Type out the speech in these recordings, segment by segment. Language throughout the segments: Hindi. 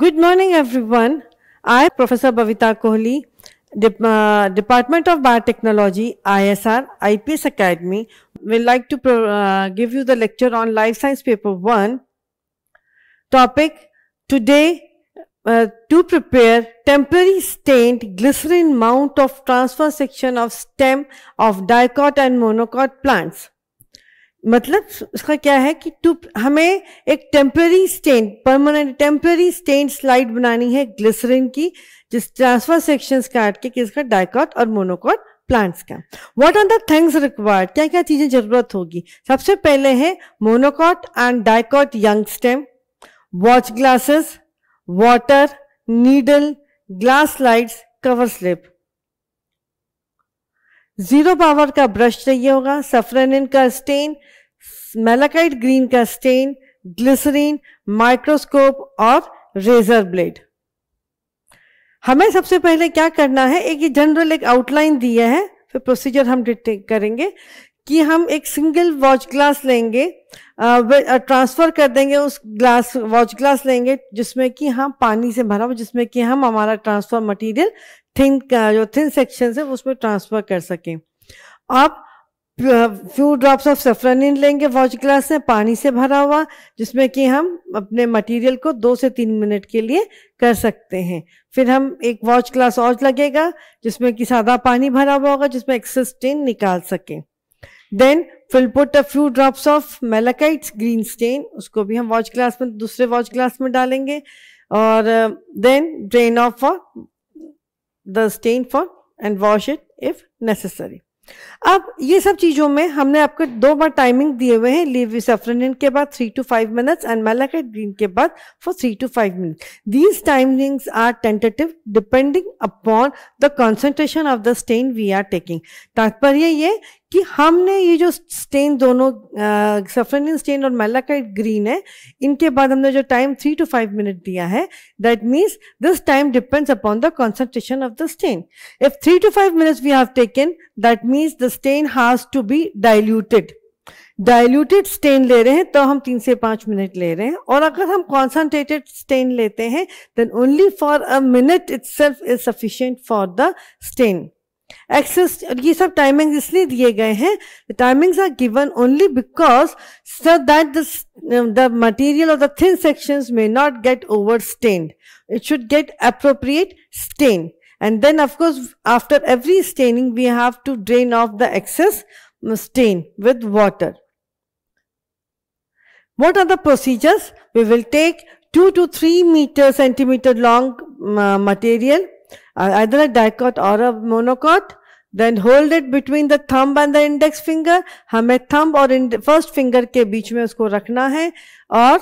Good morning, everyone. I, Professor Bavita Kohli, De uh, Department of Biotechnology, ISR, IPS Academy, will like to uh, give you the lecture on Life Science Paper 1. Topic today uh, to prepare temporary stained glycerin mount of transfer section of stem of dicot and monocot plants. मतलब उसका क्या है कि टू हमें एक temporary stain permanent temporary stain slide बनानी है ग्लिसरिन की जिस ट्रांसफर सेक्शंस काट के किसका डायकॉट और मोनोकॉट प्लांट्स का what are the things required क्या क्या चीजें जरूरत होगी सबसे पहले है monocot and dicot young stem watch glasses water needle glass slides cover slip zero power का ब्रश चाहिए होगा सफरनिन का स्टेन मेलाकाइट ग्रीन का स्टेन ग्लिसरीन माइक्रोस्कोप और रेजर ब्लेड हमें सबसे पहले क्या करना है एक ये जनरल एक आउटलाइन दिया है फिर प्रोसीजर हम करेंगे कि हम एक सिंगल वॉच ग्लास लेंगे ट्रांसफ़र कर देंगे उस ग्लास वॉच ग्लास लेंगे जिसमें कि हम पानी से भरा हो जिसमें कि हम हमारा ट्रांसफ़र मटेरियल थिन जो थिन सेक्शन है उसमें ट्रांसफ़र कर सकें आप फ्यू ड्रॉप्स ऑफ सेफ्रनिन लेंगे वॉच ग्लास में पानी से भरा हुआ जिसमें कि हम अपने मटेरियल को दो से तीन मिनट के लिए कर सकते हैं फिर हम एक वॉच ग्लास और लगेगा जिसमें कि सादा पानी भरा हुआ होगा जिसमें एक्सेस टेन निकाल सकें then fill put a few drops of malachite green stain उसको भी हम वॉच ग्लास में दूसरे वॉच ग्लास में डालेंगे और then drain off for the stain for and wash it if necessary अब ये सब चीज़ों में हमने आपको दो बार टाइमिंग दिए हुए हैं लीव सफरनिन के बाद three to five minutes and malachite green के बाद for three to five minutes these timings are tentative depending upon the concentration of the stain we are taking तात्पर्य ये कि हमने ये जो स्टेन दोनों सफरनिन स्टेन और मेलाकाइट ग्रीन है इनके बाद हमने जो time three to five minute दिया है that means this time depends upon the concentration of the stain if three to five minutes we have taken that means the stain has to be diluted diluted stain ले रहे हैं तो हम तीन से पांच मिनट ले रहे हैं और अगर हम कॉन्सेंट्रेटेड स्टेन लेते हैं then only for a minute itself is sufficient for the stain excess ये सब टाइमिंग इसलिए दिए गए हैं timings are given only because so that the material और the thin sections may not get over stained it should get appropriate stain and then of course after every staining we have to drain off the excess um, stain with water what are the procedures we will take 2 to 3 meter centimeter long um, uh, material either a dicot or a monocot. Then hold it between the thumb and the index finger. हमें thumb और first finger के बीच में उसको रखना है और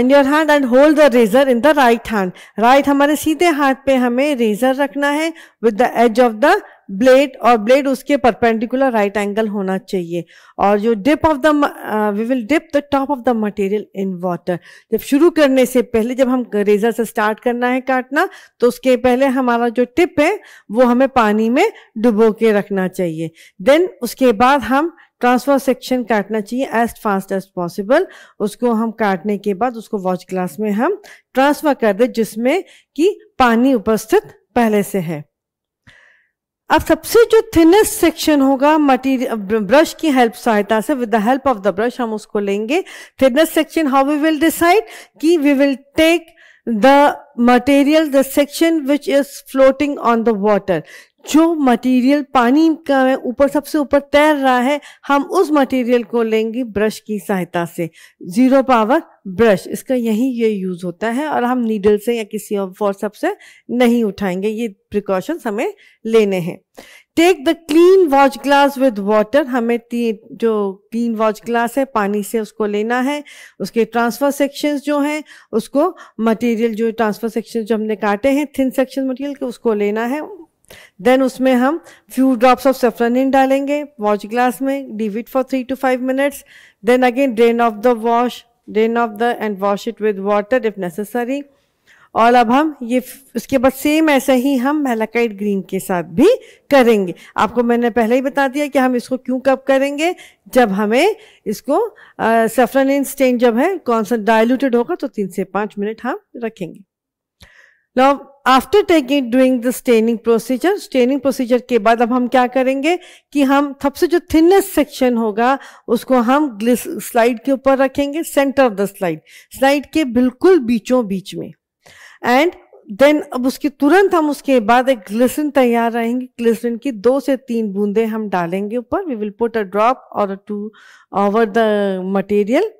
in your hand and hold the razor in the right hand right हमारे सीधे हाथ पे हमें razor रखना है with the edge of the blade और ब्लेड उसके परपेंडिकुलर राइट एंगल होना चाहिए और जो dip of the we will dip the top of the material in water जब शुरू करने से पहले जब हम रेजर से स्टार्ट करना है काटना तो उसके पहले हमारा जो टिप है वो हमें पानी में डुबो के रखना चाहिए देन उसके बाद हम ट्रांसफर सेक्शन काटना चाहिए एज फास्ट एज पॉसिबल उसको हम काटने के बाद उसको वॉच ग्लास में हम ट्रांसफर कर दें जिसमें कि पानी उपस्थित पहले से है अब सबसे जो थिनेस्ट सेक्शन होगा मटीरियल ब्रश की हेल्प सहायता से with the help of the brush हम उसको लेंगे thinnest section how we will decide कि we will take the material the section which is floating on the water जो मटेरियल पानी का ऊपर सबसे ऊपर तैर रहा है हम उस मटेरियल को लेंगे ब्रश की सहायता से ज़ीरो पावर ब्रश इसका यही ये यूज़ होता है और हम नीडल से या किसी और फोर्सअप से नहीं उठाएंगे ये प्रिकॉशंस हमें लेने हैं take the clean watch glass with water हमें जो क्लीन वॉच ग्लास है पानी से उसको लेना है उसके ट्रांसफर सेक्शन जो हैं उसको मटेरियल जो ट्रांसफर सेक्शन जो हमने काटे हैं थिन सेक्शन मटेरियल के उसको लेना है देन उसमें हम फ्यू ड्रॉप्स ऑफ सेफ्रनिन डालेंगे वॉश ग्लास में dip it for three to five minutes then again drain off the wash drain off the and wash it with water if necessary और अब हम ये उसके बाद सेम ऐसा ही हम मेलाकाइट ग्रीन के साथ भी करेंगे आपको मैंने पहले ही बता दिया कि हम इसको क्यों कब करेंगे जब हमें इसको सेफ्रनिन स्टेन जब है कौन सा डायलूटेड होगा तो तीन से पाँच मिनट हम रखेंगे Now, after taking doing the staining procedure, staining procedure के बाद अब हम क्या करेंगे कि हम सबसे जो thinnest section होगा उसको हम slide के ऊपर रखेंगे center of the slide, slide के बिल्कुल बीचों बीच में and देन अब उसके तुरंत हम उसके बाद एक ग्लिसरिन तैयार रहेंगे ग्लिसरिन की दो से तीन बूंदे हम डालेंगे ऊपर we will put a drop और two over the material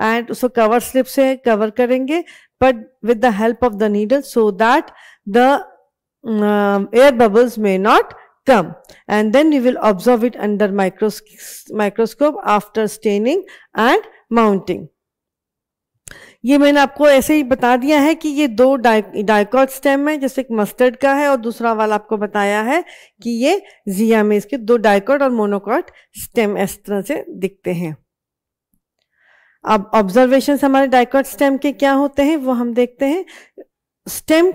and उसको कवर स्लिप से कवर करेंगे but with the help of the needle so that the um, air bubbles may not come and then we will observe it under micros microscope after staining and mounting ये मैंने आपको ऐसे ही बता दिया है कि ये दो डाइ डाइकॉट स्टेम है जैसे एक मस्टर्ड का है और दूसरा वाला आपको बताया है कि ये जिया में इसके दो डाइकॉट और मोनोकॉट स्टेम इस तरह से दिखते हैं अब ऑब्जर्वेशन हमारे डायकॉट स्टेम के क्या होते हैं वो हम देखते हैं स्टेम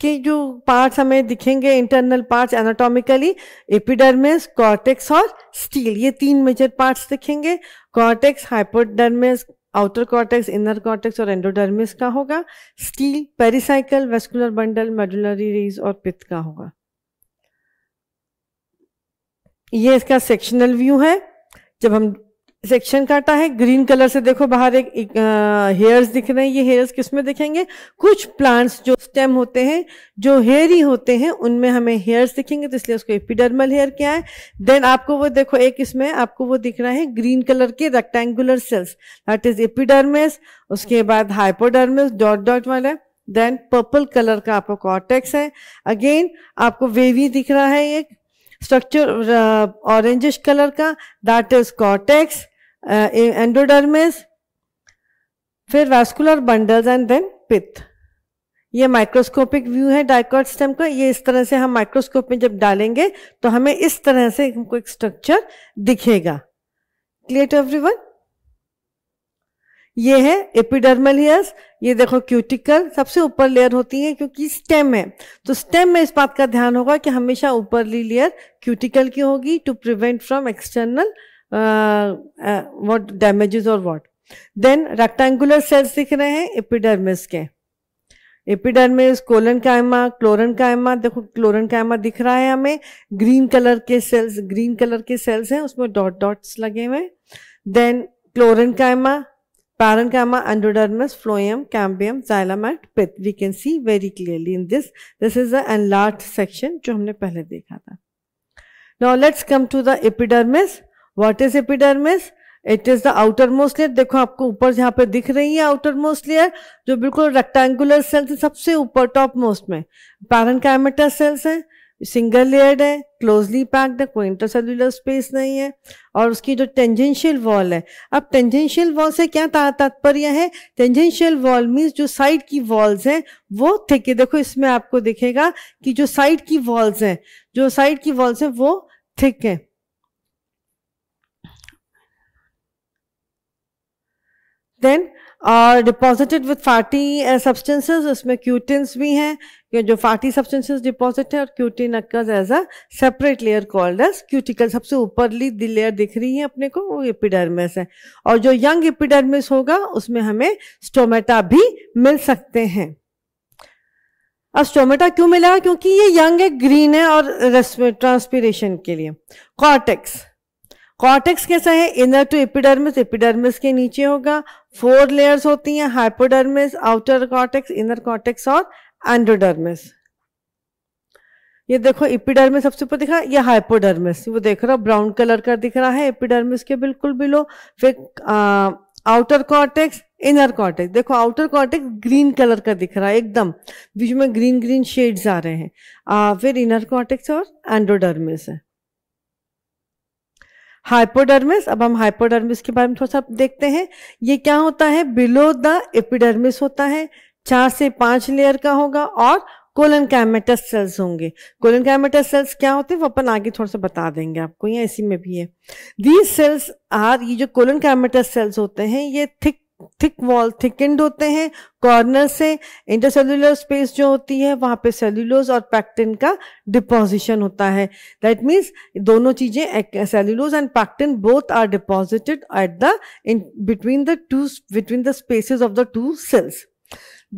के जो पार्ट्स हमें दिखेंगे internal parts anatomically epidermis cortex और स्टील ये तीन मेजर पार्ट्स दिखेंगे cortex hypodermis outer cortex inner cortex और एंडोडर्मिस का होगा stele pericycle vascular bundle medullary rays और पित्त का होगा ये इसका सेक्शनल व्यू है जब हम सेक्शन काटा है ग्रीन कलर से देखो बाहर एक, हेयर्स दिख रहे हैं ये हेयर्स किस में दिखेंगे कुछ प्लांट्स जो स्टेम होते हैं जो हेयरी होते हैं उनमें हमें हेयर्स दिखेंगे तो इसलिए उसको एपिडर्मल हेयर क्या है देन आपको वो देखो एक इसमें आपको वो दिख रहा है ग्रीन कलर के rectangular cells that is epidermis उसके बाद हाइपोडर्मिस डॉट डॉट वाला देन पर्पल कलर का आपको कॉटेक्स है अगेन आपको वेवी दिख रहा है एक स्ट्रक्चर ऑरेंजिश कलर का that is cortex endodermis uh, e- फिर vascular bundles and then pith ये माइक्रोस्कोपिक व्यू है डाइकॉट स्टेम का ये इस तरह से हम माइक्रोस्कोप में जब डालेंगे तो हमें इस तरह से हमको एक स्ट्रक्चर दिखेगा क्लियर टू एवरीवन ये है एपिडर्मल हेयर्स ये देखो क्यूटिकल सबसे ऊपर लेयर होती है क्योंकि स्टेम है तो स्टेम में इस बात का ध्यान होगा कि हमेशा ऊपरली लेयर क्यूटिकल की होगी to prevent from external what damages और वॉट देन रेक्टेंगुलर सेल्स दिख रहे हैं एपिडर्मिस के एपिडर्मिस कोलन कायमा क्लोरन कायमा देखो क्लोरन कायमा दिख रहा है हमें ग्रीन कलर के सेल्स ग्रीन कलर के सेल्स हैं उसमें डॉट डॉट्स लगे हुए then chlorenchyma parenchyma endodermis phloem cambium xylem pith we can see very clearly in this this is a large section जो हमने पहले देखा था now let's come to the epidermis what is epidermis it is the outermost layer देखो आपको ऊपर यहाँ पे दिख रही है आउटर मोस्ट लेयर जो बिल्कुल रेक्टेंगुलर सेल्स है सबसे ऊपर टॉप मोस्ट में पैरन कैमेटर सेल्स है सिंगल लेयर्ड है क्लोजली पैक्ड है कोई इंटरसेलुलर स्पेस नहीं है और उसकी जो टेंजेंशियल वॉल है अब टेंजेंशियल वॉल से क्या तात्पर्य है टेंजेंशियल वॉल मीन्स जो साइड की वॉल्स हैं वो थिक है देखो इसमें आपको दिखेगा कि जो साइड की वॉल्स हैं जो साइड की वॉल्स हैं वो थिक है देन और डिपॉजिटेड विथ फैटी सब्सटेंसेस उसमें क्यूटिन्स भी हैं ये जो फैटी सब्सटेंसेस डिपॉजिट है और cutin occurs as a separate layer called as cuticle सबसे ऊपरली दी लेयर दिख रही है अपने को वो एपिडर्मिस है और जो यंग एपिडर्मिस होगा उसमें हमें स्टोमेटा भी मिल सकते हैं अब स्टोमेटा क्यों मिला क्योंकि ये यंग है ग्रीन है और ट्रांसपीरेशन के लिए कॉर्टेक्स कॉर्टेक्स कैसा है इनर टू एपिडर्मिस एपिडर्मिस के नीचे होगा फोर लेयर्स होती हैं hypodermis outer cortex inner cortex और एंड्रोडर्मिस ये देखो इपिडर्मिस सबसे ऊपर दिखा ये हाइपोडर्मिस वो देख रहा ब्राउन कलर का दिख रहा है एपिडर्मिस के बिल्कुल बिलो फिर आउटर कॉर्टेक्स इनर कॉर्टेक्स देखो आउटर कॉर्टेक्स ग्रीन कलर का दिख रहा है एकदम बीच में ग्रीन ग्रीन शेड्स आ रहे हैं आ, फिर इनर कॉर्टेक्स और एंड्रोडर्मिस है हाइपोडर्मिस अब हम हाइपोडर्मिस के बारे में थोड़ा सा देखते हैं ये क्या होता है बिलो द एपिडर्मिस होता है चार से पांच लेयर का होगा और कोलन कैमेटस सेल्स होंगे कोलन कैमेटस सेल्स क्या होते हैं वो अपन आगे थोड़ा सा बता देंगे आपको या इसी में भी है दीज सेल्स आर ये जो कोलन कैमेटस सेल्स होते हैं ये थिक थिक वॉल थिकेंड होते हैं कॉर्नर से इंटरसेलुलर स्पेस जो होती है वहां पे सेल्यूलोज और पैक्टिन का डिपोजिशन होता है दैट मीन्स दोनों चीज़ें cellulose and pectin both are deposited at the in between the two between the spaces of the two cells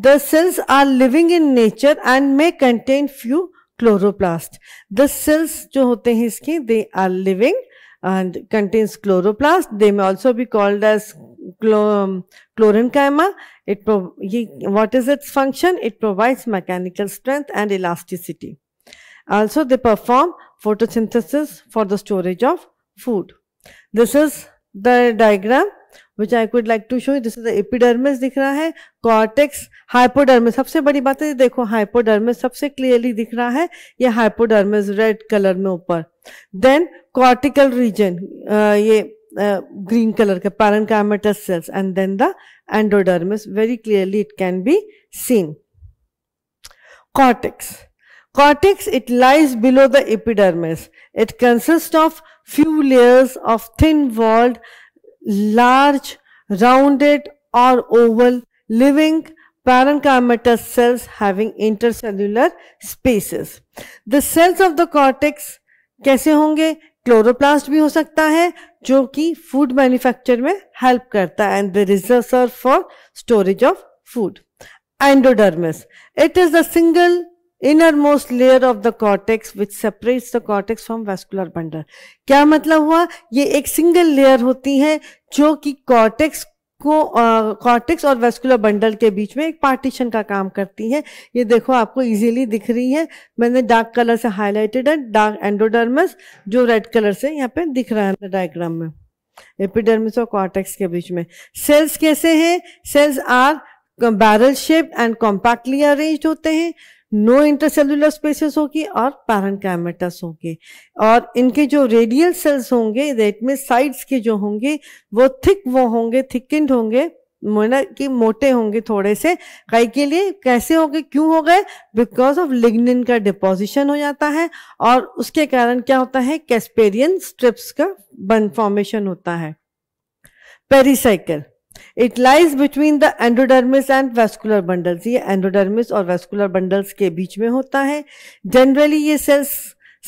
the cells are living in nature and may contain few chloroplast the cells जो होते हैं इसके they are living and contains chloroplast they may also be called as chlorenchyma. It what is its function? It provides mechanical strength and elasticity. Also, they perform photosynthesis for the storage of food. This is the diagram which I could like to show you. This is the epidermis दिख रहा है cortex, hypodermis. सबसे बड़ी बात है देखो hypodermis सबसे clearly दिख रहा है ये hypodermis red color में ऊपर Then cortical region uh, ये green color ka parenchymatous cells and then the endodermis very clearly it can be seen cortex cortex it lies below the epidermis it consists of few layers of thin walled large rounded or oval living parenchymatous cells having intercellular spaces the cells of the cortex कैसे होंगे क्लोरोप्लास्ट भी हो सकता है जो कि फूड मैन्युफैक्चर में हेल्प करता है and the reserve for storage of food endodermis it is the single inner most layer of the cortex which separates the cortex from vascular bundle क्या मतलब हुआ ये एक सिंगल लेयर होती है जो कि कॉटेक्स को कॉर्टिक्स और वेस्कुलर बंडल के बीच में एक पार्टीशन का काम करती है ये देखो आपको इजीली दिख रही है मैंने डार्क कलर से हाईलाइटेड है डार्क एंडोडर्मस जो रेड कलर से यहाँ पे दिख रहा है डायग्राम में एपिडर्मिस और कॉर्टेक्स के बीच में सेल्स कैसे हैं cells are barrel shape and compactly arrange होते हैं नो इंटरसेलुलर स्पेसेस होगी और पैरेंकाइमेटस होंगे और इनके जो रेडियल सेल्स होंगे रेट में साइड्स के जो होंगे वो थिक वो होंगे थिकेंड होंगे मोना कि मोटे होंगे थोड़े से कई के लिए कैसे हो गए क्यों हो गए बिकॉज ऑफ लिग्निन का डिपोजिशन हो जाता है और उसके कारण क्या होता है कैस्पेरियन स्ट्रिप्स का बन फॉर्मेशन होता है pericycle it lies between the endodermis and vascular bundles ये एंडोडर्मिस और वेस्कुलर बंडल्स के बीच में होता है जनरली ये सेल्स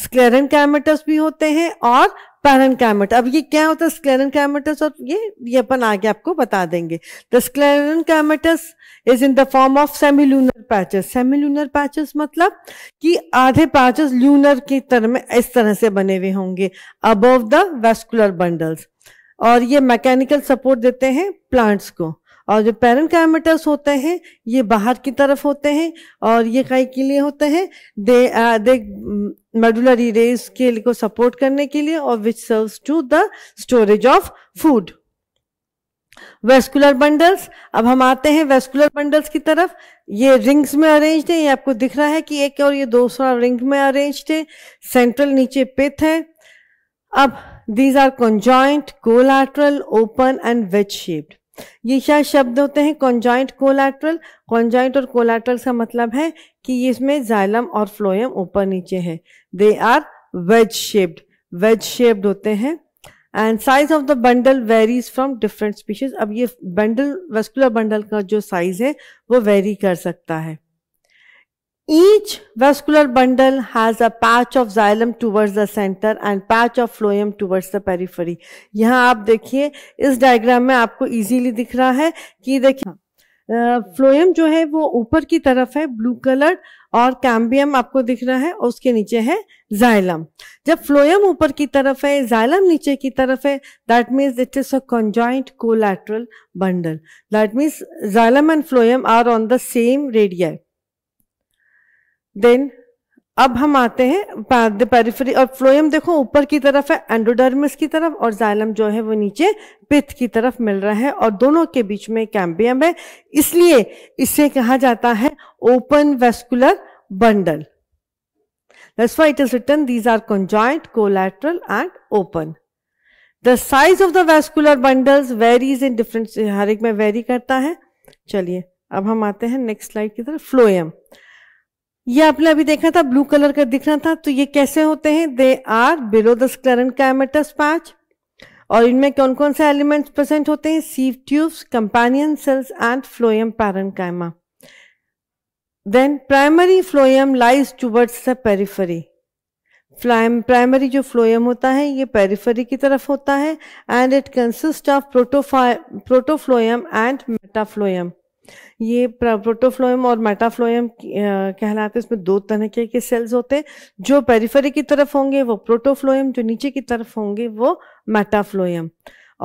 स्क्लेरन कैमेटस भी होते हैं और पैरन कैमेट अब ये क्या होता है स्क्लेरन कैमेटस और ये ये अपन आगे आपको बता देंगे the sclerenchymatous is in the form of semilunar patches semilunar patches मतलब कि आधे पैचेस ल्यूनर की तरह में इस तरह से बने हुए होंगे अबव द वेस्कुलर बंडल्स और ये मैकेनिकल सपोर्ट देते हैं प्लांट्स को और जो पैरन कैमेटर्स होते हैं ये बाहर की तरफ होते हैं और ये कई के लिए होते हैं दे दे मेडुलरी रेस के को सपोर्ट करने के लिए और which serves to the storage of food vascular bundles अब हम आते हैं वेस्कुलर बंडल्स की तरफ ये रिंग्स में अरेंज है ये आपको दिख रहा है कि एक और ये दूसरा रिंग में अरेंज है सेंट्रल नीचे पिथ है अब these are conjoint collateral open and wedge shaped ये क्या शब्द होते हैं कॉन्जॉइंट कोलैट्रल कॉन्जॉइंट और कोलैट्रल का मतलब है कि इसमें जाइलम और फ्लोएम ऊपर नीचे है they are wedge shaped wedge shaped होते हैं and size of the bundle varies from different species अब ये बंडल वेस्कुलर बंडल का जो साइज है वो वेरी कर सकता है Each vascular bundle has a patch of xylem towards the center and patch of phloem towards the periphery. यहाँ आप देखिए इस डायग्राम में आपको इजीली दिख रहा है कि देखिए फ्लोएम जो है वो ऊपर की तरफ है ब्लू कलर और कैम्बियम आपको दिख रहा है और उसके नीचे है जाइलम जब फ्लोएम ऊपर की तरफ है जाइलम नीचे की तरफ है that means it is a conjoint collateral bundle that means xylem and phloem are on the same radii then अब हम आते हैं पेरिफेरी और फ्लोएम देखो ऊपर की तरफ है एंडोडर्मिस की तरफ और जाइलम जो है वो नीचे पिथ की तरफ मिल रहा है और दोनों के बीच में कैम्बियम है इसलिए इसे कहा जाता है open vascular bundle that's why it is written these are conjoint collateral and open the size of the vascular bundles varies in different हर एक में वेरी करता है चलिए अब हम आते हैं नेक्स्ट स्लाइड की तरफ फ्लोएम ये आपने अभी देखा था ब्लू कलर का दिख रहा था तो ये कैसे होते हैं they are below the sclerenchymatous patch और इनमें कौन कौन से एलिमेंट्स प्रेजेंट होते हैं sieve tubes companion cells and phloem कैमा then primary phloem lies towards the phloem primary जो फ्लोएम होता है ये पेरीफरी की तरफ होता है एंड इट कंसिस्ट ऑफ प्रोटोफा प्रोटोफ्लोएम एंड मेटाफ्लोएम ये प्रोटोफ्लोएम और मेटाफ्लोएम कहलाते हैं इसमें दो तरह के, के सेल्स होते हैं जो पेरिफेरी की तरफ होंगे वो प्रोटोफ्लोएम जो नीचे की तरफ होंगे वो मेटाफ्लोएम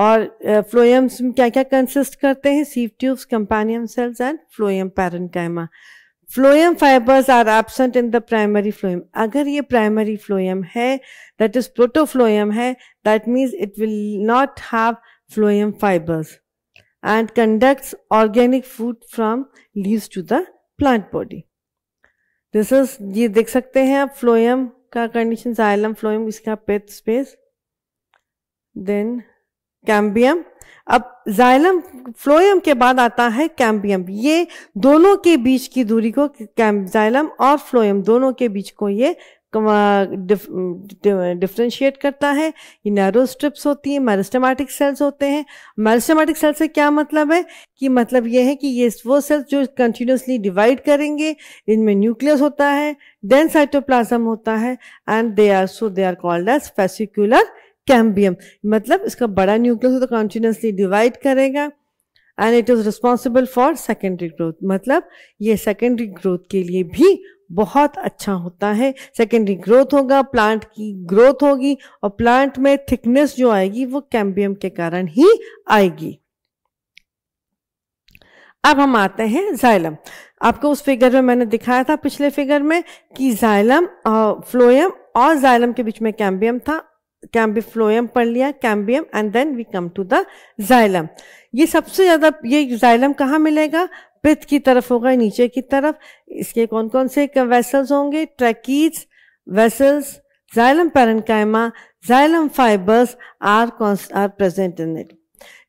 और फ्लोएम्स में क्या क्या कंसिस्ट करते हैं sieve tubes companion cells and phloem parenchyma phloem fibres are absent in the primary phloem अगर ये प्राइमरी फ्लोएम है दैट इज प्रोटोफ्लोएम है that means it will not have phloem fibres and conducts organic food from leaves to the plant body. This is ये देख सकते हैं आप फ्लोएम का कंडीशन जाइलम फ्लोएम इसका पेथ स्पेस देन कैम्बियम अब जाइलम फ्लोएम के बाद आता है कैम्बियम ये दोनों के बीच की दूरी को जाइलम और फ्लोएम दोनों के बीच को ये डिफ्रेंशिएट करता है ये नैरो स्ट्रिप्स होती हैं मैरिस्टमेटिक सेल्स होते हैं मैरिस्टमेटिक सेल्स से क्या मतलब है कि मतलब ये है कि ये वो सेल्स जो कंटिन्यूसली डिवाइड करेंगे इनमें न्यूक्लियस होता है देन साइटोप्लाज्म होता है and they are so they are called as fascicular cambium मतलब इसका बड़ा न्यूक्लियस तो कंटिन्यूसली डिवाइड करेगा and it is responsible for secondary growth मतलब ये सेकेंडरी ग्रोथ के लिए भी बहुत अच्छा होता है सेकेंडरी ग्रोथ होगा प्लांट की ग्रोथ होगी और प्लांट में थिकनेस जो आएगी वो कैम्बियम के कारण ही आएगी अब हम आते हैं जाइलम आपको उस फिगर में मैंने दिखाया था पिछले फिगर में कि जाइलम फ्लोयम और जाइलम के बीच में कैम्बियम था फ्लोयम पढ़ लिया cambium and then we come to the xylem ये सबसे ज़्यादा ये जाइलम कहाँ मिलेगा पित्त की तरफ होगा नीचे की तरफ इसके कौन कौन से वेसल्स होंगे tracheids vessels xylem parenchyma xylem fibres are are present in it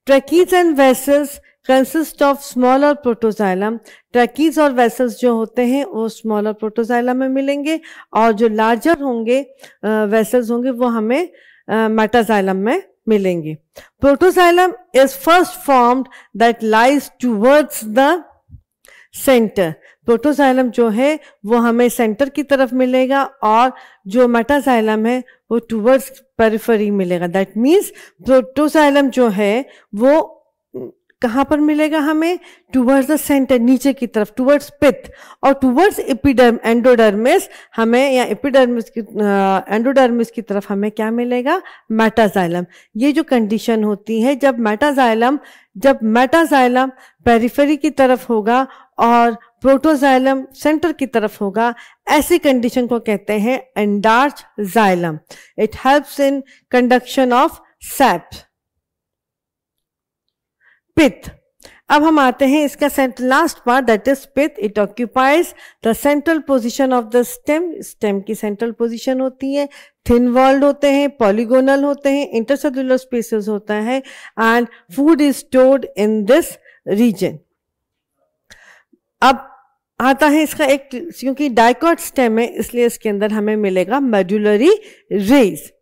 tracheids and vessels consist of small और प्रोटोजाइलम ट्रैकीज और वेसल्स जो होते हैं वो स्मॉल और प्रोटोजाइलम में मिलेंगे और जो लार्जर होंगे वेसल्स होंगे वो हमें मेटाजाइलम में मिलेंगे protoxylem is first formed that lies towards the centre protoxylem जो है वो हमें सेंटर की तरफ मिलेगा और जो मेटाजाइलम है वो टूवर्ड्स पेरिफरी मिलेगा दैट मीन्स प्रोटोजाइलम जो है वो कहाँ पर मिलेगा हमें टूवर्ड्स द सेंटर नीचे की तरफ टूवर्ड्स पिथ और टूवर्ड्स एपिडर्म एंडोडर्मिस हमें या एपिडर्मिस की एंडोडर्मिस की तरफ हमें क्या मिलेगा मेटाजाइलम ये जो कंडीशन होती है जब मेटाजाइलम जब मेटाजाइलम पेरिफेरी की तरफ होगा और प्रोटोजाइलम सेंटर की तरफ होगा ऐसी कंडीशन को कहते हैं endarch xylem it helps in conduction of sap pith अब हम आते हैं इसका central last part that is pith it occupies the central position of the stem stem की सेंट्रल पोजीशन होती है थिन वॉल्ड होते हैं पॉलीगोनल होते हैं इंटरसेलुलर स्पेसेस होता है and food is stored in this region अब आता है इसका एक क्योंकि डाइकॉट स्टेम है इसलिए इसके अंदर हमें मिलेगा मेडुलरी रेज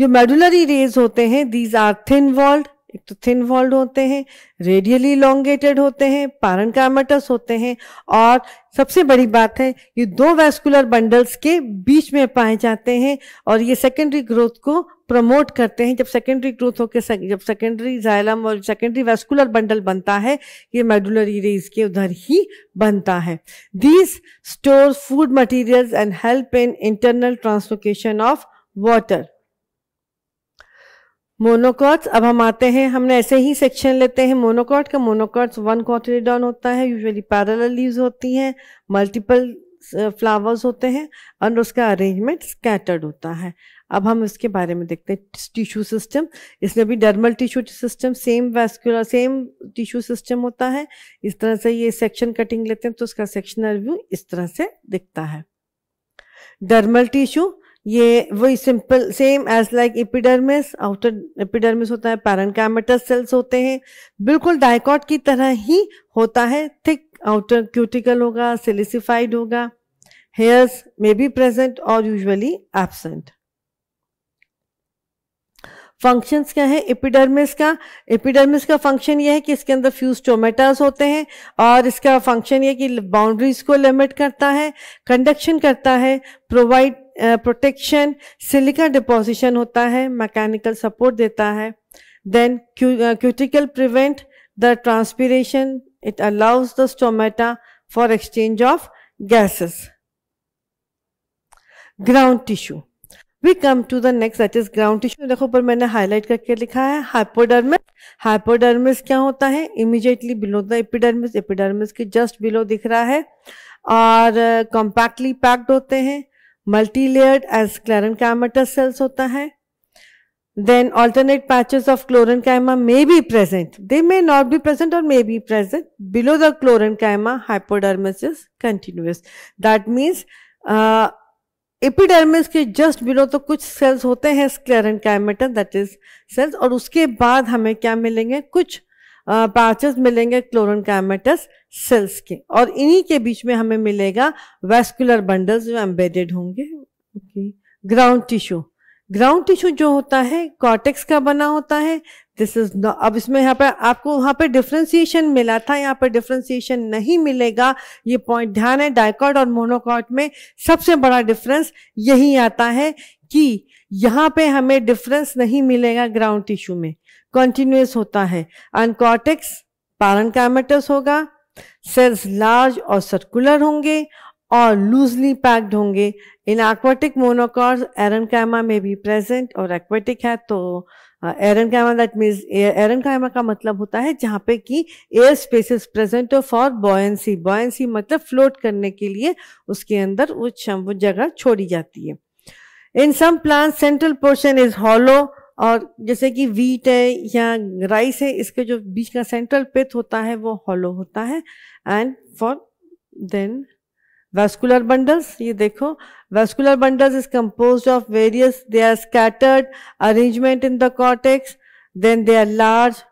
जो मेडुलरी रेज होते हैं दीज आर थिन वॉल्ड एक तो थिन वॉल्ड होते हैं रेडियली लॉन्गेटेड होते हैं पारनकामेटस होते हैं और सबसे बड़ी बात है ये दो वेस्कुलर बंडल्स के बीच में पाए जाते हैं और ये सेकेंडरी ग्रोथ को प्रमोट करते हैं जब सेकेंडरी ग्रोथ होकर जब सेकेंडरी जायलम और सेकेंडरी वेस्कुलर बंडल बनता है ये मेडुलर इरेज के उधर ही बनता है these store food material and help in internal translocation of water monocots अब हम आते हैं हमने ऐसे ही सेक्शन लेते हैं मोनोकॉट का मोनोकॉट्स वन कॉटिलेडॉन होता है यूजुअली पैरल लीव्स होती हैं मल्टीपल फ्लावर्स uh, होते हैं और उसका अरेंजमेंट स्कैटर्ड होता है अब हम इसके बारे में देखते हैं टिश्यू सिस्टम इसमें भी dermal tissue system same vascular same tissue system होता है इस तरह से ये सेक्शन कटिंग लेते हैं तो उसका सेक्शनल व्यू इस तरह से दिखता है डर्मल टिश्यू ये वही simple same as like epidermis outer epidermis होता है पैरनकामेटस सेल्स होते हैं बिल्कुल डायकॉट की तरह ही होता है थिक आउटर क्यूटिकल होगा सिलिसिफाइड होगा हेयर्स में भी प्रेजेंट और यूजुअली एबसेंट फंक्शंस क्या है एपिडर्मिस का एपिडर्मिस का फंक्शन ये है कि इसके अंदर फ्यूज टोमेटास होते हैं और इसका फंक्शन ये कि बाउंड्रीज को लिमिट करता है कंडक्शन करता है प्रोवाइड प्रोटेक्शन सिलिका डिपोजिशन होता है मैकेनिकल सपोर्ट देता है then cuticle prevent the transpiration it allows the stomata for exchange of gases ground tissue we come to the next that is ground tissue देखो पर मैंने हाईलाइट करके लिखा है हाइपोडर्मिस हाइपोडर्मिस क्या होता है immediately below the epidermis epidermis के जस्ट बिलो दिख रहा है और कॉम्पैक्टली uh, पैक्ड होते हैं multi layered as sclerenchyma cells होता है then alternate patches of chlorenchyma may be present they may not be present और may be present below the chlorenchyma hypodermis is continuous that means epidermis के जस्ट बिलो तो कुछ सेल्स होते हैं sclerenchyma that is cells और उसके बाद हमें क्या मिलेंगे कुछ पैचेस मिलेंगे क्लोरन कैमेटस सेल्स के और इन्हीं के बीच में हमें मिलेगा वेस्कुलर बंडल्स जो एम्बेडेड होंगे ग्राउंड टिश्यू ग्राउंड टिश्यू जो होता है कॉटेक्स का बना होता है दिस इज नॉट अब इसमें यहाँ पर आपको वहां पर डिफ्रेंसिएशन मिला था यहाँ पर डिफ्रेंसिएशन नहीं मिलेगा ये पॉइंट ध्यान है डायकॉट और मोनोकॉट में सबसे बड़ा डिफरेंस यही आता है कि यहाँ पे हमें डिफरेंस नहीं मिलेगा ग्राउंड टिश्यू में कॉन्टिन्यूस होता है अनकॉटिक्स पैरन होगा सेल्स लार्ज और सर्कुलर होंगे और लूजली पैक्ड होंगे इन एक्वाटिक मोनोकॉर्स एरन कैमा में भी प्रेजेंट और एक्वाटिक है तो एरन कैमा दैट मीन्स एरन कैमा का मतलब होता है जहाँ पे कि एयर स्पेसिस प्रेजेंट हो फॉर बॉयंसी बॉयंसी मतलब फ्लोट करने के लिए उसके अंदर वो वो जगह छोड़ी जाती है in some plant central portion is hollow और जैसे कि वीट है या राइस है इसके जो बीच का सेंट्रल पेथ होता है वो हॉलो होता है and for then vascular bundles ये देखो vascular bundles is compose of various they are scattered arrangement in the cortex then they are large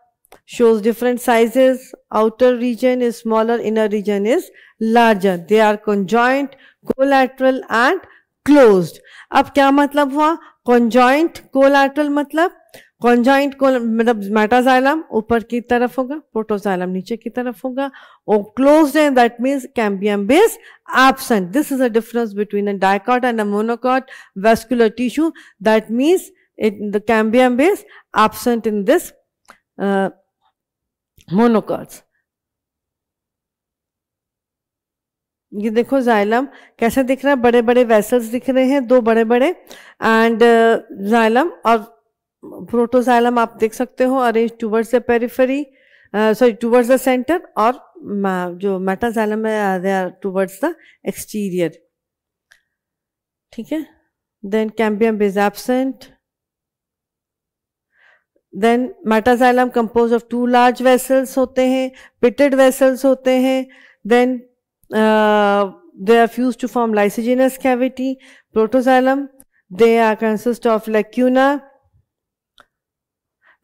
shows different sizes outer region is smaller inner region is larger they are conjoint collateral and close अब क्या मतलब हुआ कॉन्जॉइंट कोलैटरल मतलब कॉन्जाइंट को मतलब मेटाजाइलम ऊपर की तरफ होगा प्रोटोजाइलम नीचे की तरफ होगा और क्लोज है that means cambium was absent this is a difference between a dicot and a monocot vascular tissue that means it the cambium was absent in this uh, ये देखो जाइलम कैसे दिख रहा है बड़े बड़े वेसल्स दिख रहे हैं दो बड़े बड़े एंड जाइलम और प्रोटोसाइलम आप देख सकते हो arrange towards the periphery sorry towards the centre और जो मेटासाइलम है they are towards the exterior ठीक है then cambium is absent then metaxylem compose of two large vessels होते हैं पिटेड वेसल्स होते हैं then they are fuse to form lysigenous cavity protoxylem they are consist of lacuna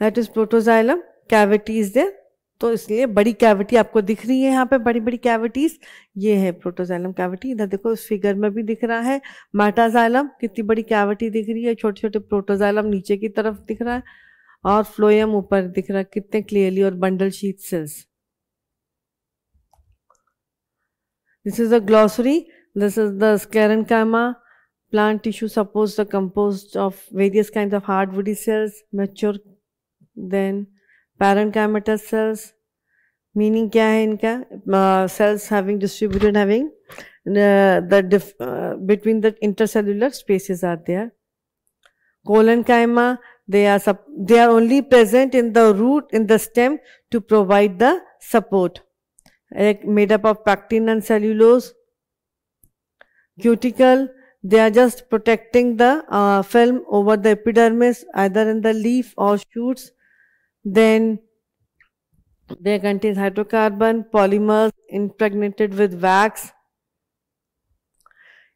that is protoxylem cavities दे तो इसलिए बड़ी कैविटी आपको दिख रही है यहाँ पे बड़ी बड़ी कैविटीज ये है प्रोटोजाइलम कैविटी इधर देखो इस फिगर में भी दिख रहा है मैटाजाइलम कितनी बड़ी कैविटी दिख रही है छोटे छोटे प्रोटोजाइलम नीचे की तरफ दिख रहा है और फ्लोएम ऊपर दिख रहा है कितने क्लियरली और bundle sheath cells this is a glossary this is the sclerenchyma tissue suppose the compose of various kind of hard woody cells mature then parenchyma cells meaning क्या है uh, cells having distributed having uh, the diff, uh, between the intercellular spaces are there colonchyma they are they are only present in the root in the stem to provide the support made up of pectin and cellulose cuticle they are just protecting the film over the epidermis either in the leaf or shoots Then they contain hydrocarbon polymers impregnated with wax.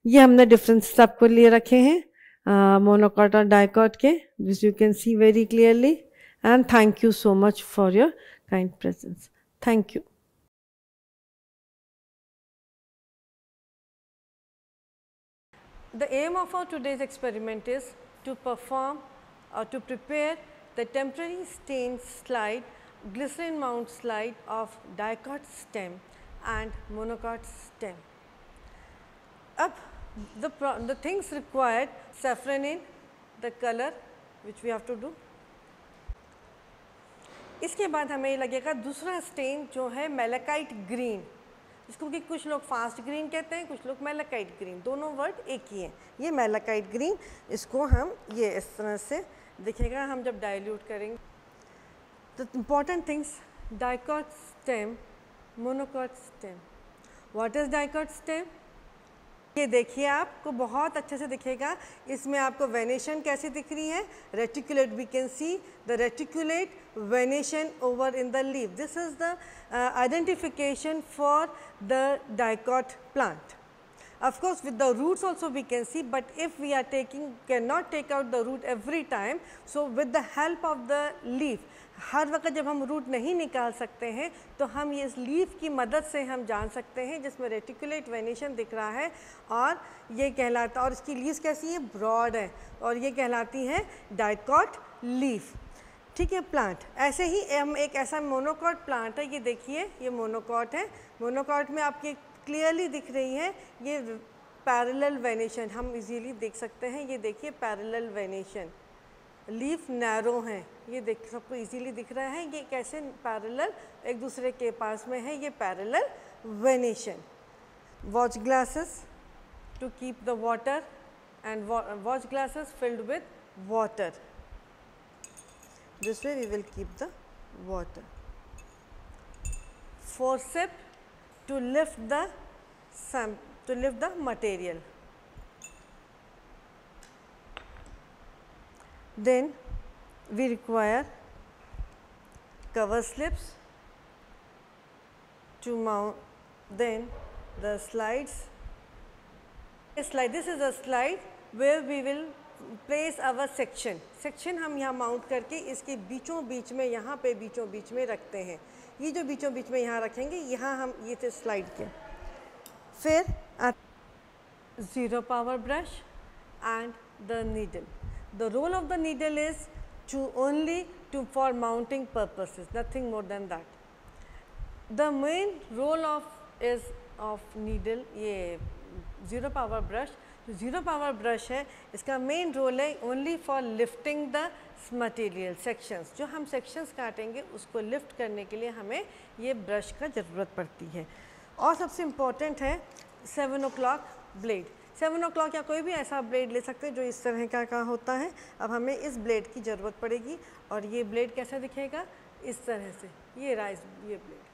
ये हमने डिफरेंसेस आपको लिए रखे हैं मोनोकॉट और डाइकॉट के which you can see very clearly and thank you so much for your kind presence thank you The aim of our today's experiment is to perform or to prepare the temporary stain slide, glycerin mount slide of dicot stem and monocot stem. Up the, the things required safranin, the color which we have to do. इसके बाद हमें ये लगेगा दूसरा स्टेन जो है मेलाकाइट ग्रीन जिसको कि कुछ लोग फास्ट ग्रीन कहते हैं कुछ लोग मेलाकाइट ग्रीन दोनों वर्ड एक ही हैं ये मेलाकाइट ग्रीन इसको हम ये इस तरह से दिखेगा हम जब डाइल्यूट करेंगे तो important things dicot stem monocot stem what is dicot stem ये देखिए आपको बहुत अच्छे से दिखेगा इसमें आपको वेनेशन कैसे दिख रही है reticulate we can see the reticulate venation over in the leave this is the identification for the dicot plant Of course, with the roots also we can see, but if we are taking, cannot take out the root every time, so with the help of the leaf, हर वक्त जब हम रूट नहीं निकाल सकते हैं तो हम ये लीफ की मदद से हम जान सकते हैं जिसमें रेटिकुलेट वेनेशन दिख रहा है और ये कहलाता और इसकी लीव कैसी है ब्रॉड है और ये कहलाती है डाइकॉट लीफ ठीक है प्लांट ऐसे ही हम एक ऐसा मोनोकॉट प्लांट है ये देखिए ये मोनोकॉट है मोनोकॉट में आपके क्लियरली दिख रही हैं ये पैरेलल वेनेशन हम इजीली देख सकते हैं ये देखिए पैरेलल वेनेशन लीफ नैरो हैं ये देख सबको इजीली दिख रहा है ये कैसे पैरेलल एक दूसरे के पास में है ये parallel venation watch glasses to keep the water and watch glasses filled with water जिसमें we will keep keep the water. to lift the sam to lift the material. Then we require cover slips to mount then the slides this slide this is a slide where we will place our section section हम यहाँ mount करके इसके बीचों बीच में यहाँ पे बीचों बीच में रखते हैं ये जो बीचों बीच में यहाँ रखेंगे यहाँ हम ये थे स्लाइड के फिर zero power brush and the needle the role of the needle is to only to for mounting purposes nothing more than that the main role of is of needle ये zero power brush zero power brush है इसका मेन रोल है only for lifting the material sections जो हम सेक्शंस काटेंगे उसको लिफ्ट करने के लिए हमें ये ब्रश का ज़रूरत पड़ती है और सबसे इम्पॉर्टेंट है seven O blade seven o'clock या कोई भी ऐसा ब्लेड ले सकते हैं जो इस तरह का का होता है अब हमें इस ब्लेड की ज़रूरत पड़ेगी और ये ब्लेड कैसा दिखेगा इस तरह से ये राइस ये ब्लेड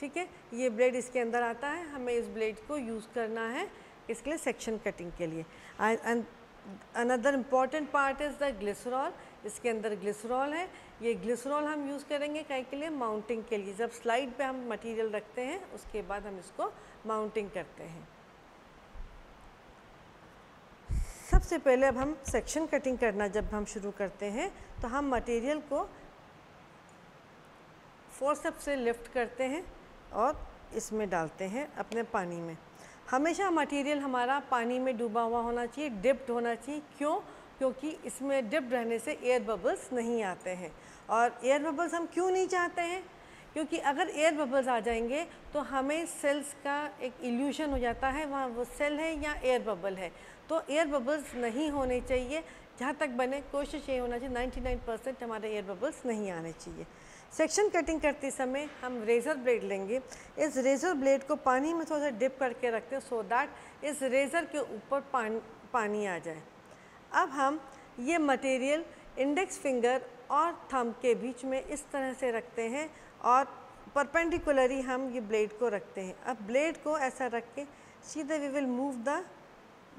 ठीक है ये ब्लेड इसके अंदर आता है हमें इस ब्लेड को यूज़ करना है इसके लिए सेक्शन कटिंग के लिए another important part is the glycerol इसके अंदर ग्लिसरॉल है ये ग्लिसरॉल हम यूज़ करेंगे कहीं के लिए माउंटिंग के लिए जब स्लाइड पे हम मटेरियल रखते हैं उसके बाद हम इसको माउंटिंग करते हैं सबसे पहले अब हम सेक्शन कटिंग करना जब हम शुरू करते हैं तो हम मटेरियल को फोर्सअप से लिफ्ट करते हैं और इसमें डालते हैं अपने पानी में हमेशा मटेरियल हमारा पानी में डूबा हुआ होना चाहिए डिप्ड होना चाहिए क्यों क्योंकि इसमें डिप्ड रहने से एयर बबल्स नहीं आते हैं और एयर बबल्स हम क्यों नहीं चाहते हैं क्योंकि अगर एयर बबल्स आ जाएंगे तो हमें सेल्स का एक इल्यूशन हो जाता है वहाँ वो सेल है या एयर बबल है तो एयर बबल्स नहीं होने चाहिए जहाँ तक बने कोशिश ये होना चाहिए 99 परसेंट हमारे एयर बबल्स नहीं आने चाहिए सेक्शन कटिंग करते समय हम रेज़र ब्लेड लेंगे इस रेज़र ब्लेड को पानी में थोड़ा सा डिप करके रखते हैं सो दैट इस रेज़र के ऊपर पानी पानी आ जाए अब हम ये मटेरियल इंडेक्स फिंगर और थंब के बीच में इस तरह से रखते हैं और परपेंडिकुलरली हम ये ब्लेड को रखते हैं अब ब्लेड को ऐसा रख के सीधे we will move the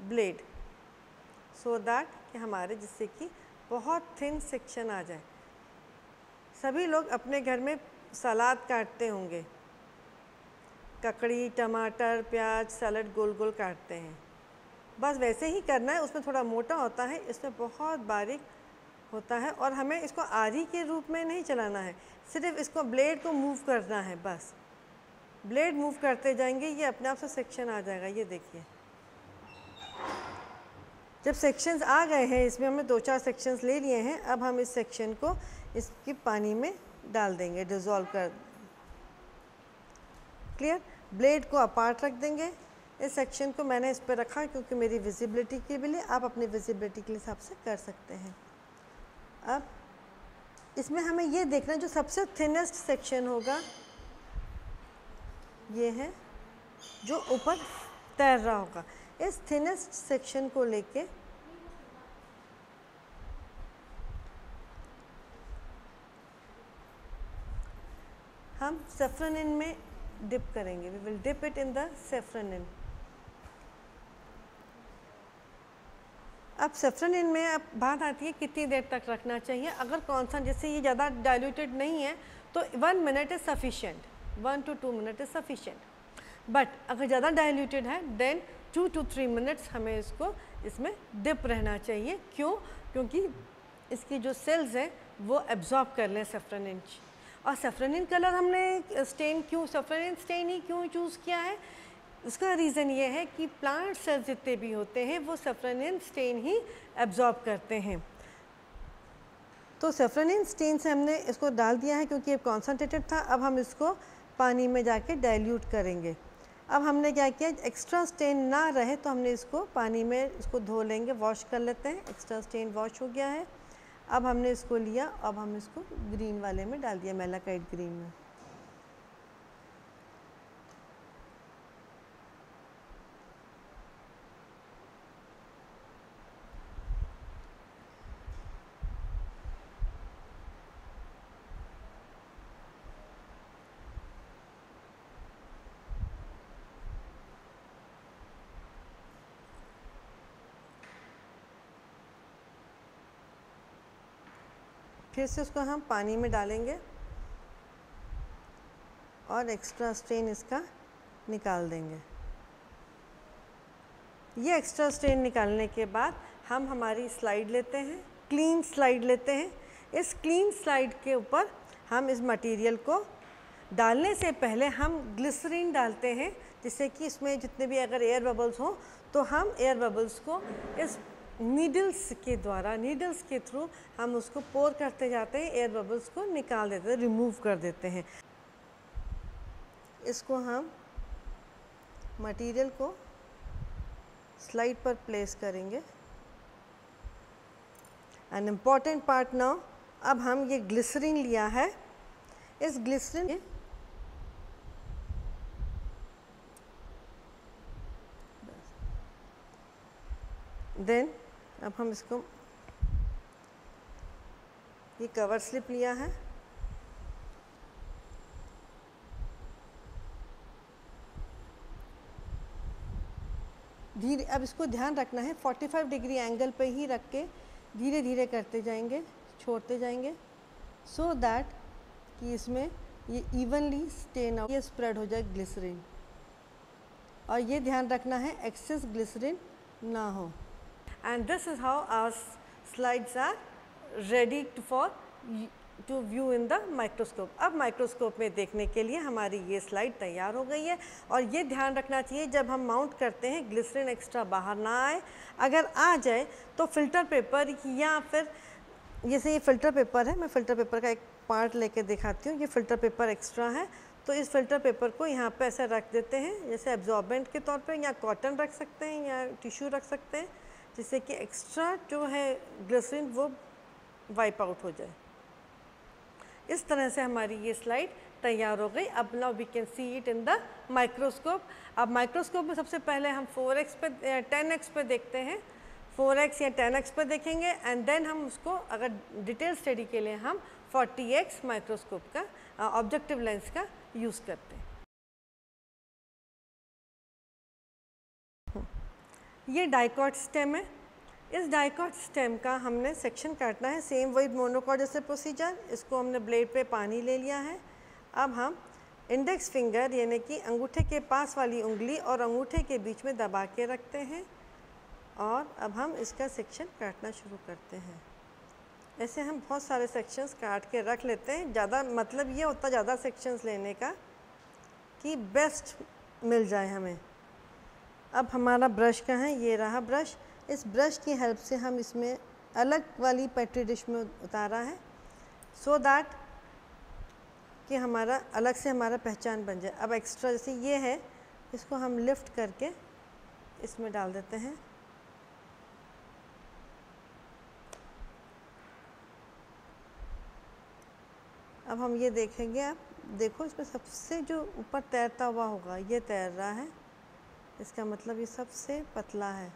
blade so that कि हमारे जिससे कि बहुत थिन सेक्शन आ जाए सभी लोग अपने घर में सलाद काटते होंगे ककड़ी टमाटर प्याज सलाद गोल गोल काटते हैं बस वैसे ही करना है उसमें थोड़ा मोटा होता है इसमें बहुत बारीक होता है और हमें इसको आरी के रूप में नहीं चलाना है सिर्फ इसको ब्लेड को मूव करना है बस ब्लेड मूव करते जाएंगे ये अपने आप से सेक्शन आ जाएगा ये देखिए जब सेक्शंस आ गए हैं इसमें हमने दो चार सेक्शंस ले लिए हैं अब हम इस सेक्शन को इसकी पानी में डाल देंगे डिज़ोल्व कर क्लियर ब्लेड को अपार्ट रख देंगे इस सेक्शन को मैंने इस पर रखा क्योंकि मेरी विजिबिलिटी के लिए आप अपनी विजिबिलिटी के हिसाब से कर सकते हैं अब इसमें हमें ये देखना जो सबसे थिनेस्ट सेक्शन होगा ये है जो ऊपर तैर रहा होगा इस थिनेस्ट सेक्शन को लेके हम सेफ्रनिन में डिप करेंगे we will dip it in the safranin अब सेफ्रनिन में अब बात आती है कितनी देर तक रखना चाहिए अगर कौन सा जैसे ये ज़्यादा डाइल्यूटेड नहीं है तो one minute is sufficient one to two minute is sufficient but अगर ज़्यादा डाइल्यूटेड है then two to three minutes हमें इसको इसमें डिप रहना चाहिए क्यों क्योंकि इसकी जो सेल्स हैं वो एब्जॉर्ब कर लें सेफ्रन इंच और सफ़रनिन कलर हमने स्टेन क्यों सफ़रनिन स्टेन ही क्यों चूज़ किया है उसका रीज़न ये है कि प्लांट सेल्स जितने भी होते हैं वो सफ़रनिन स्टेन ही एब्जॉर्ब करते हैं तो सफ़रनिन स्टेन से हमने इसको डाल दिया है क्योंकि ये कॉन्सनट्रेटेड था अब हम इसको पानी में जाके डाइल्यूट करेंगे अब हमने क्या किया एक्स्ट्रा स्टेन ना रहे तो हमने इसको पानी में इसको धो लेंगे वॉश कर लेते हैं एक्स्ट्रा स्टेन वॉश हो गया है अब हमने इसको लिया अब हम इसको ग्रीन वाले में डाल दिया मेलाकाइट ग्रीन में फिर से उसको हम पानी में डालेंगे और एक्स्ट्रा स्ट्रेन इसका निकाल देंगे ये एक्स्ट्रा स्ट्रेन निकालने के बाद हम हमारी स्लाइड लेते हैं क्लीन स्लाइड लेते हैं इस क्लीन स्लाइड के ऊपर हम इस मटेरियल को डालने से पहले हम ग्लिसरीन डालते हैं जिससे कि इसमें जितने भी अगर एयर बबल्स हों तो हम एयर बबल्स को इस नीडल्स के द्वारा नीडल्स के थ्रू हम उसको पोर करते जाते हैं एयर बबल्स को निकाल देते हैं रिमूव कर देते हैं इसको हम मटेरियल को स्लाइड पर प्लेस करेंगे एन इम्पॉर्टेंट पार्ट नाउ अब हम ये ग्लिसरीन लिया है इस ग्लिसरीन देन अब हम इसको ये कवर स्लिप लिया है धीरे अब इसको ध्यान रखना है 45 डिग्री एंगल पे ही रख के धीरे धीरे करते जाएंगे छोड़ते जाएंगे सो so दैट कि इसमें ये इवनली स्टेन ये स्प्रेड हो जाए ग्लिसरीन और ये ध्यान रखना है एक्सेस ग्लिसरीन ना हो and this is how our slides are ready to for to view in the microscope अब माइक्रोस्कोप में देखने के लिए हमारी ये स्लाइड तैयार हो गई है और ये ध्यान रखना चाहिए जब हम माउंट करते हैं glycerin एक्स्ट्रा बाहर ना आए अगर आ जाए तो फिल्टर पेपर या फिर जैसे ये फिल्टर पेपर है मैं फ़िल्टर पेपर का एक पार्ट लेके दिखाती हूँ ये फ़िल्टर पेपर एक्स्ट्रा है तो इस फिल्टर पेपर को यहाँ पर ऐसे रख देते हैं जैसे एब्जॉर्बेंट के तौर पे या कॉटन रख सकते हैं या टिश्यू रख सकते हैं जिससे कि एक्स्ट्रा जो है ग्लिसरीन वो वाइप आउट हो जाए इस तरह से हमारी ये स्लाइड तैयार हो गई अब now we can see it in the microscope अब माइक्रोस्कोप में सबसे पहले हम 4x पे एक्स पे देखते हैं 4x या 10x पर देखेंगे एंड देन हम उसको अगर डिटेल स्टडी के लिए हम 40x माइक्रोस्कोप का ऑब्जेक्टिव लेंस का यूज़ करते हैं ये डाइकॉट स्टेम है इस डाइकॉट स्टेम का हमने सेक्शन काटना है सेम वही मोनोकॉड जैसे प्रोसीजर इसको हमने ब्लेड पे पानी ले लिया है अब हम इंडेक्स फिंगर यानी कि अंगूठे के पास वाली उंगली और अंगूठे के बीच में दबा के रखते हैं और अब हम इसका सेक्शन काटना शुरू करते हैं ऐसे हम बहुत सारे सेक्शंस काट के रख लेते हैं ज़्यादा मतलब ये होता ज़्यादा सेक्शंस लेने का कि बेस्ट मिल जाए हमें अब हमारा ब्रश का है ये रहा ब्रश इस ब्रश की हेल्प से हम इसमें अलग वाली पेट्री डिश में उतारा है सो so दैट कि हमारा अलग से हमारा पहचान बन जाए अब एक्स्ट्रा जैसे ये है इसको हम लिफ्ट करके इसमें डाल देते हैं अब हम ये देखेंगे आप देखो इसमें सबसे जो ऊपर तैरता हुआ होगा ये तैर रहा है इसका मतलब ये सबसे पतला है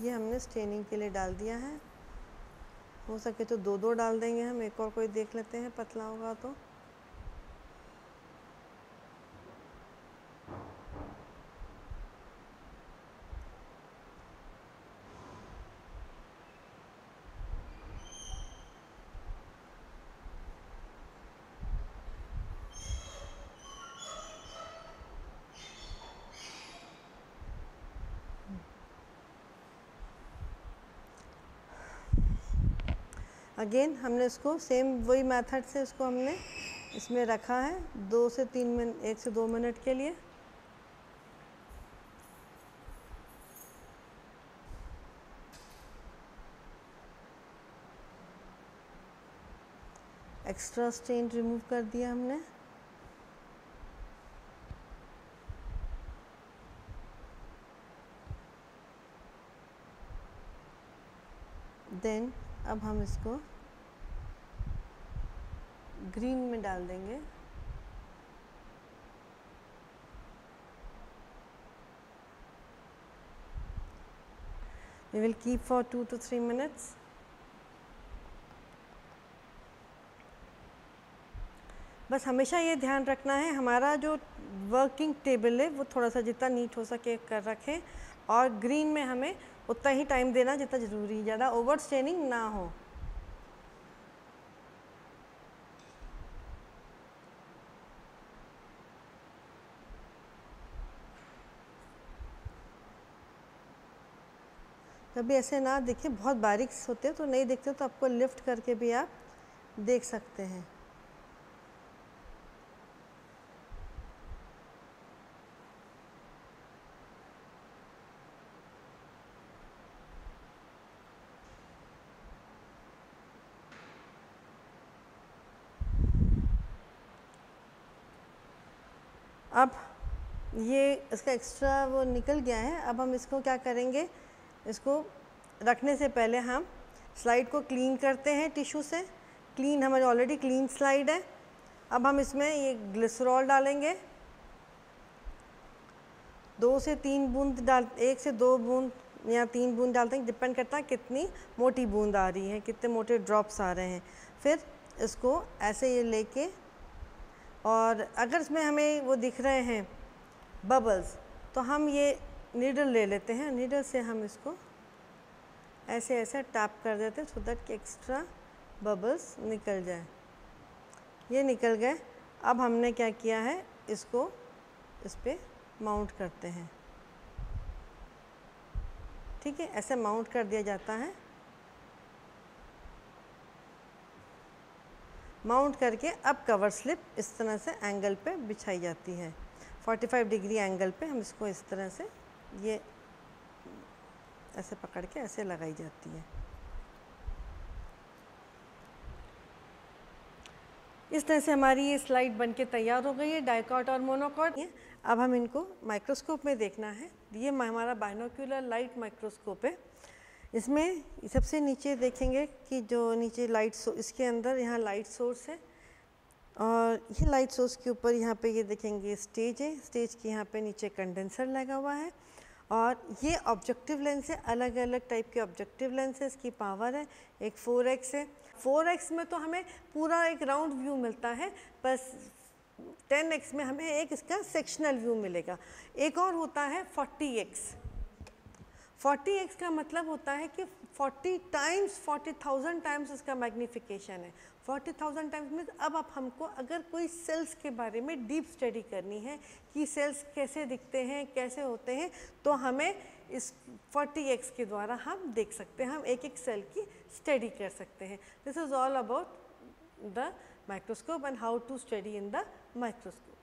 ये हमने स्टेनिंग के लिए डाल दिया है हो सके तो दो दो डाल देंगे हम एक और कोई देख लेते हैं पतला होगा तो अगेन हमने इसको सेम वही मेथड से इसको हमने इसमें रखा है दो से तीन मिनट एक से दो मिनट के लिए एक्स्ट्रा स्टेन रिमूव कर दिया हमने देन अब हम इसको ग्रीन में डाल देंगे we will keep for two to 3 बस हमेशा ये ध्यान रखना है हमारा जो वर्किंग टेबल है वो थोड़ा सा जितना नीट हो सके कर रखें और ग्रीन में हमें उतना ही टाइम देना जितना ज़रूरी है ज़्यादा ओवर स्टेनिंग ना हो अभी ऐसे ना देखिए बहुत बारीक होते हैं तो नहीं देखते तो आपको लिफ्ट करके भी आप देख सकते हैं अब ये इसका एक्स्ट्रा वो निकल गया है अब हम इसको क्या करेंगे इसको रखने से पहले हम स्लाइड को क्लीन करते हैं टिश्यू से क्लीन हमारी ऑलरेडी क्लीन स्लाइड है अब हम इसमें ये ग्लिसरॉल डालेंगे दो से तीन बूंद डाल एक से दो बूंद या तीन बूंद डालते हैं डिपेंड करता है कितनी मोटी बूंद आ रही है कितने मोटे ड्रॉप्स आ रहे हैं फिर इसको ऐसे ये लेके और अगर इसमें हमें वो दिख रहे हैं बबल्स तो हम ये नीडल ले लेते हैं नीडल से हम इसको ऐसे ऐसे टैप कर देते हैं सो दैट कि एक्स्ट्रा बबल्स निकल जाए ये निकल गए अब हमने क्या किया है इसको इस पर माउंट करते हैं ठीक है ऐसे माउंट कर दिया जाता है माउंट करके अब कवर स्लिप इस तरह से एंगल पे बिछाई जाती है 45 डिग्री एंगल पे हम इसको इस तरह से ये ऐसे पकड़ के ऐसे लगाई जाती है इस तरह से हमारी ये स्लाइड बनके तैयार हो गई है डाइकॉट और मोनोकॉट अब हम इनको माइक्रोस्कोप में देखना है ये हमारा बाइनोक्यूलर लाइट माइक्रोस्कोप है इसमें सबसे नीचे देखेंगे कि जो नीचे लाइट इसके अंदर यहाँ लाइट सोर्स है और ये लाइट सोर्स के ऊपर यहाँ पे ये देखेंगे स्टेज है स्टेज के यहाँ पे नीचे कंडेंसर लगा हुआ है और ये ऑब्जेक्टिव लेंस है अलग अलग टाइप के ऑब्जेक्टिव लेंस है इसकी पावर है एक 4x है 4x में तो हमें पूरा एक राउंड व्यू मिलता है बस 10x में हमें एक इसका सेक्शनल व्यू मिलेगा एक और होता है 40x 40x का मतलब होता है कि forty times forty thousand times इसका मैग्नीफिकेशन है फोर्टी थाउजेंड टाइम्स मीन्स अब आप हमको अगर कोई सेल्स के बारे में डीप स्टडी करनी है कि सेल्स कैसे दिखते हैं कैसे होते हैं तो हमें इस फोर्टी एक्स के द्वारा हम देख सकते हैं हम एक एक सेल की स्टडी कर सकते हैं this is all about the microscope and how to study in the microscope